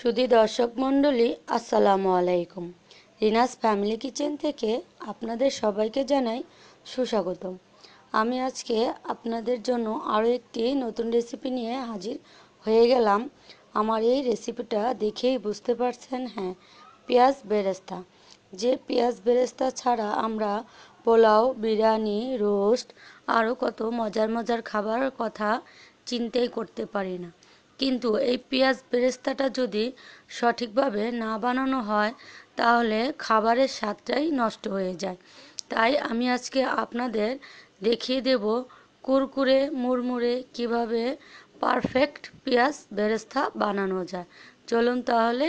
সুধী দর্শক মণ্ডলী আসসালামু আলাইকুম রিনাস ফ্যামিলি কিচেন থেকে আপনাদের সবাইকে জানাই সুস্বাগত আমি আজকে আপনাদের জন্য আরও একটি নতুন রেসিপি নিয়ে হাজির হয়ে গেলাম আমার এই রেসিপিটা দেখেই বুঝতে পারছেন হ্যাঁ পেঁয়াজ বেরেস্তা যে পেঁয়াজ বেরেস্তা ছাড়া আমরা পোলাও বিরিয়ানি রোস্ট আরও কত মজার মজার খাবার কথা চিন্তাই করতে পারি না কিন্তু এই পেঁয়াজ বেরেস্তাটা যদি সঠিকভাবে না বানানো হয় তাহলে খাবারের স্বাদটাই নষ্ট হয়ে যায় তাই আমি আজকে আপনাদের দেখিয়ে দেব কুরকুরে মুড়মুড়ে কিভাবে পারফেক্ট পেঁয়াজ বেরেস্তা বানানো যায় চলুন তাহলে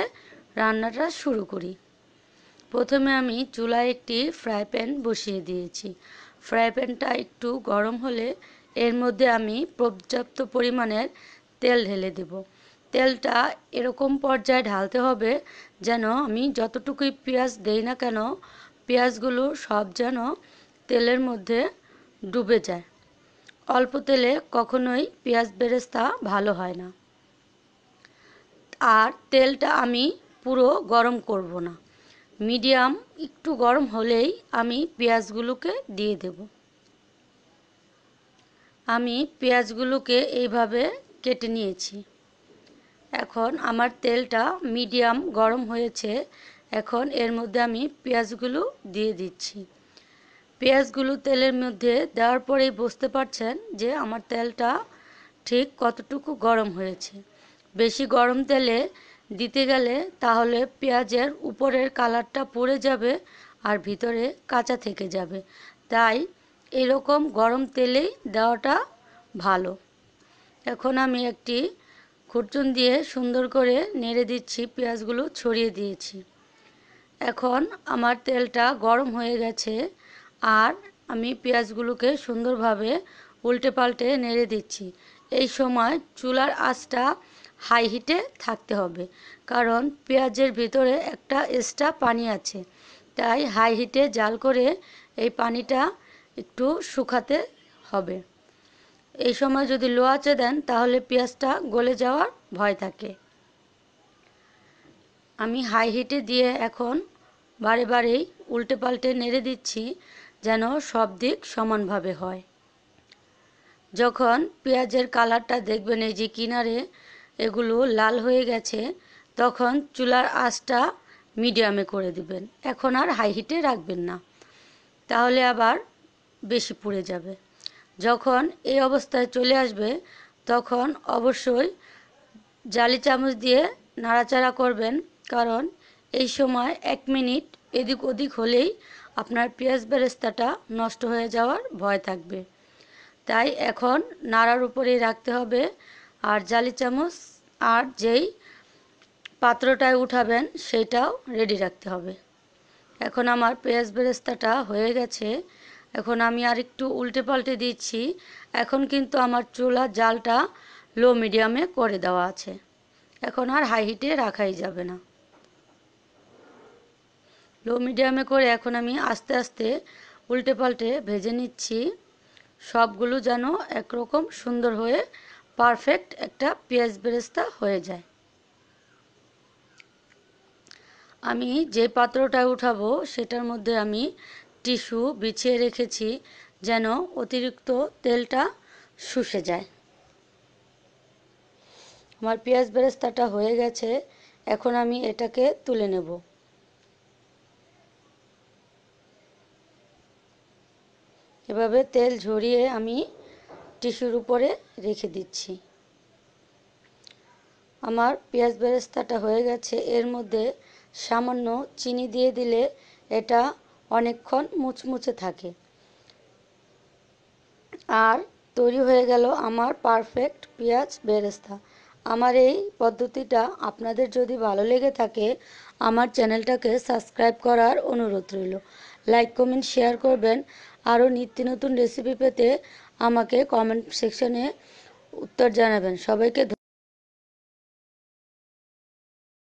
রান্নাটা শুরু করি প্রথমে আমি চুলায় একটি ফ্রাই প্যান বসিয়ে দিয়েছি ফ্রাই প্যানটা একটু গরম হলে এর মধ্যে আমি পর্যাপ্ত পরিমাণের তেল ঢেলে দেব তেলটা এরকম পর্যায়ে ঢালতে হবে যেন আমি যতটুকুই পেঁয়াজ দেই না কেন পেঁয়াজগুলো সব যেন তেলের মধ্যে ডুবে যায় অল্প তেলে কখনোই পেঁয়াজ বেরেস্তা ভালো হয় না আর তেলটা আমি পুরো গরম করব না মিডিয়াম একটু গরম হলেই আমি পেঁয়াজগুলোকে দিয়ে দেব আমি পেঁয়াজগুলোকে এইভাবে কেটে নিয়েছি এখন আমার তেলটা মিডিয়াম গরম হয়েছে এখন এর মধ্যে আমি পেঁয়াজগুলো দিয়ে দিচ্ছি পেঁয়াজগুলো তেলের মধ্যে দেওয়ার পরেই বুঝতে পারছেন যে আমার তেলটা ঠিক কতটুকু গরম হয়েছে বেশি গরম তেলে দিতে গেলে তাহলে পেঁয়াজের উপরের কালারটা পড়ে যাবে আর ভিতরে কাঁচা থেকে যাবে তাই এরকম গরম তেলেই দেওয়াটা ভালো এখন আমি একটি খুরচুন দিয়ে সুন্দর করে নেড়ে দিচ্ছি পেঁয়াজগুলো ছড়িয়ে দিয়েছি এখন আমার তেলটা গরম হয়ে গেছে আর আমি পেঁয়াজগুলোকে সুন্দরভাবে উল্টে পাল্টে নেড়ে দিচ্ছি এই সময় চুলার আঁচটা হাই হিটে থাকতে হবে কারণ পেঁয়াজের ভিতরে একটা এক্সট্রা পানি আছে তাই হাই হিটে জাল করে এই পানিটা একটু শুকাতে হবে এই সময় যদি লো আঁচে দেন তাহলে পেঁয়াজটা গলে যাওয়ার ভয় থাকে আমি হাই হিটে দিয়ে এখন বারে বারেই উল্টে পাল্টে নেড়ে দিচ্ছি যেন সব দিক সমানভাবে হয় যখন পেঁয়াজের কালারটা দেখবেন এই যে কিনারে এগুলো লাল হয়ে গেছে তখন চুলার আঁচটা মিডিয়ামে করে দিবেন এখন আর হাই হিটে রাখবেন না তাহলে আবার বেশি পুড়ে যাবে যখন এই অবস্থায় চলে আসবে তখন অবশ্যই জালি চামচ দিয়ে নাড়াচাড়া করবেন কারণ এই সময় এক মিনিট এদিক ওদিক হলেই আপনার পেঁয়াজ বেরেস্তাটা নষ্ট হয়ে যাওয়ার ভয় থাকবে তাই এখন নাড়ার উপরেই রাখতে হবে আর জালি চামচ আর যেই পাত্রটায় উঠাবেন সেটাও রেডি রাখতে হবে এখন আমার পেঁয়াজ বেরেস্তাটা হয়ে গেছে এখন আমি আর একটু উল্টে পাল্টে দিচ্ছি এখন কিন্তু আমার চুলা জালটা লো মিডিয়ামে করে দেওয়া আছে এখন আর হাই হিটে রাখাই যাবে না লো মিডিয়ামে করে এখন আমি আস্তে আস্তে উল্টে পাল্টে ভেজে নিচ্ছি সবগুলো যেন একরকম সুন্দর হয়ে পারফেক্ট একটা পেঁয়াজ বেরেস্তা হয়ে যায় আমি যে পাত্রটা উঠাবো সেটার মধ্যে আমি টিস্যু বিছিয়ে রেখেছি যেন অতিরিক্ত তেলটা শুষে যায় আমার পেঁয়াজ বেরেস্তাটা হয়ে গেছে এখন আমি এটাকে তুলে নেব এভাবে তেল ঝরিয়ে আমি টিস্যুর উপরে রেখে দিচ্ছি আমার পেঁয়াজ বেরেস্তাটা হয়ে গেছে এর মধ্যে সামান্য চিনি দিয়ে দিলে এটা অনেকক্ষণ মুচমুচে থাকে আর তৈরি হয়ে গেল আমার পারফেক্ট পেঁয়াজ বেরেস্তা আমার এই পদ্ধতিটা আপনাদের যদি ভালো লেগে থাকে আমার চ্যানেলটাকে সাবস্ক্রাইব করার অনুরোধ রইল লাইক কমেন্ট শেয়ার করবেন আরও নিত্য নতুন রেসিপি পেতে আমাকে কমেন্ট সেকশনে উত্তর জানাবেন সবাইকে